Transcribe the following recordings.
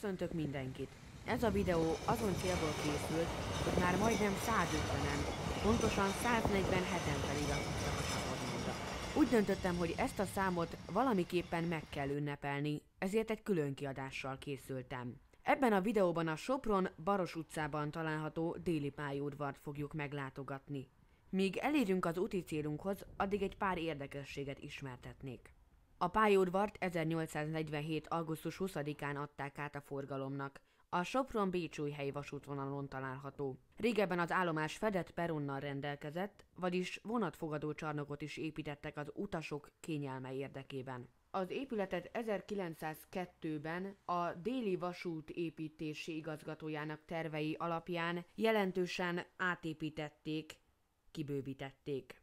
Köszöntök mindenkit! Ez a videó azon célból készült, hogy már majdnem 150-en, pontosan 147-en pedig a csatornámra. Úgy döntöttem, hogy ezt a számot valamiképpen meg kell ünnepelni, ezért egy külön kiadással készültem. Ebben a videóban a Sopron Baros utcában található déli pályaudvart fogjuk meglátogatni. Míg elérünk az úti célunkhoz, addig egy pár érdekességet ismertetnék. A pályaudvart 1847. augusztus 20-án adták át a forgalomnak. A sopron bécsújhelyi vasútvonalon található. Régebben az állomás fedett peronnal rendelkezett, vagyis vonatfogadó csarnokot is építettek az utasok kényelme érdekében. Az épületet 1902-ben a déli vasút építési igazgatójának tervei alapján jelentősen átépítették, kibővítették.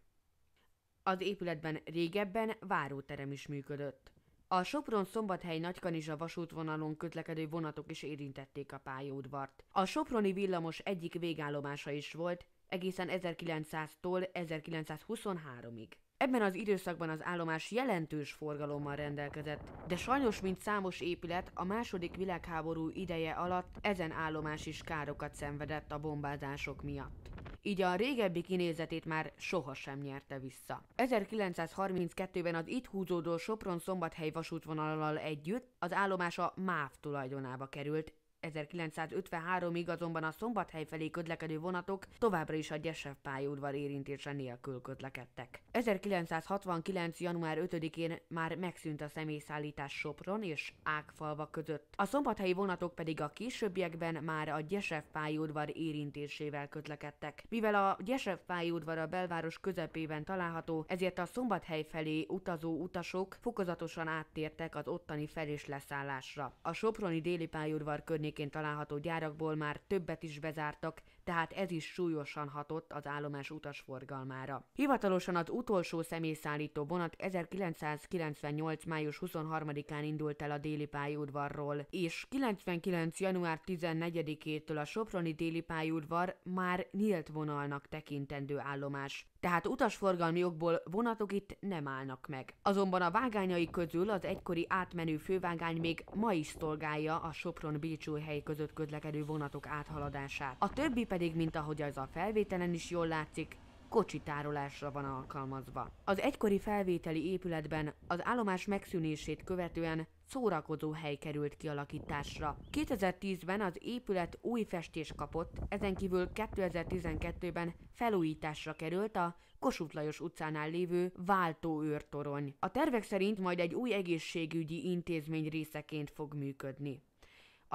Az épületben régebben váróterem is működött. A Sopron-Szombathely Nagykanizsa vasútvonalon közlekedő vonatok is érintették a pályaudvart. A Soproni villamos egyik végállomása is volt, egészen 1900-tól 1923-ig. Ebben az időszakban az állomás jelentős forgalommal rendelkezett, de sajnos, mint számos épület, a II. világháború ideje alatt ezen állomás is károkat szenvedett a bombázások miatt így a régebbi kinézetét már sohasem nyerte vissza. 1932-ben az itt húzódó Sopron-Szombathely vasútvonalal együtt az állomása MÁV tulajdonába került, 1953-ig azonban a szombathely felé közlekedő vonatok továbbra is a Gyesev pályaudvar érintése nélkül közlekedtek. 1969. január 5-én már megszűnt a személyszállítás Sopron és Ágfalva között. A szombathelyi vonatok pedig a későbbiekben már a Gyesev pályaudvar érintésével közlekedtek. Mivel a Gyesev pályaudvar a belváros közepében található, ezért a szombathely felé utazó utasok fokozatosan áttértek az ottani fel és leszállásra. A Soproni déli pályaudvar környék környékén található gyárakból már többet is bezártak, tehát ez is súlyosan hatott az állomás utasforgalmára. Hivatalosan az utolsó személyszállító vonat 1998. május 23-án indult el a déli pályaudvarról, és 99. január 14-től a Soproni déli pályaudvar már nyílt vonalnak tekintendő állomás tehát utasforgalmi okból vonatok itt nem állnak meg. Azonban a vágányai közül az egykori átmenő fővágány még ma is szolgálja a Sopron-Bilcsúj hely között közlekedő vonatok áthaladását. A többi pedig, mint ahogy az a felvételen is jól látszik, kocsitárolásra van alkalmazva. Az egykori felvételi épületben az állomás megszűnését követően szórakozó hely került kialakításra. 2010-ben az épület új festés kapott, ezen kívül 2012-ben felújításra került a Kossuth Lajos utcánál lévő váltóőrtorony. A tervek szerint majd egy új egészségügyi intézmény részeként fog működni.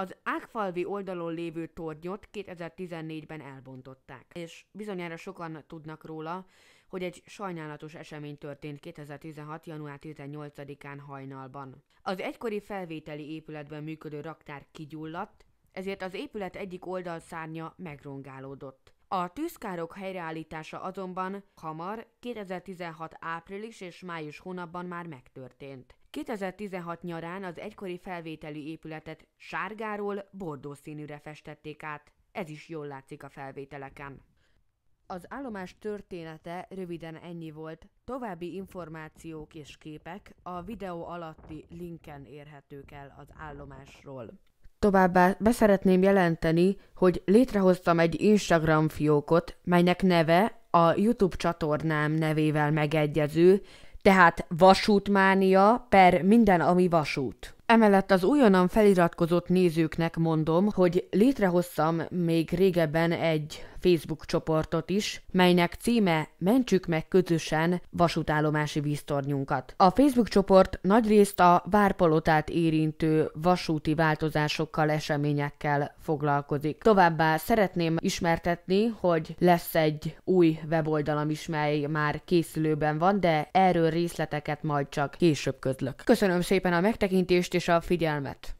Az Ágfalvi oldalon lévő tornyot 2014-ben elbontották, és bizonyára sokan tudnak róla, hogy egy sajnálatos esemény történt 2016. január 18-án hajnalban. Az egykori felvételi épületben működő raktár kigyulladt, ezért az épület egyik oldalszárnya megrongálódott. A tűzkárok helyreállítása azonban hamar 2016 április és május hónapban már megtörtént. 2016 nyarán az egykori felvételi épületet sárgáról bordó színűre festették át. Ez is jól látszik a felvételeken. Az állomás története röviden ennyi volt. További információk és képek a videó alatti linken érhetők el az állomásról. Továbbá beszeretném jelenteni, hogy létrehoztam egy Instagram fiókot, melynek neve a YouTube csatornám nevével megegyező, tehát vasútmánia per minden, ami vasút. Emellett az újonnan feliratkozott nézőknek mondom, hogy létrehoztam még régebben egy Facebook csoportot is, melynek címe Mentsük meg közösen vasútállomási víztornyunkat. A Facebook csoport nagyrészt a várpalotát érintő vasúti változásokkal, eseményekkel foglalkozik. Továbbá szeretném ismertetni, hogy lesz egy új weboldalam is, mely már készülőben van, de erről részleteket majd csak később közlök. Köszönöm szépen a megtekintést, is a figyelmet.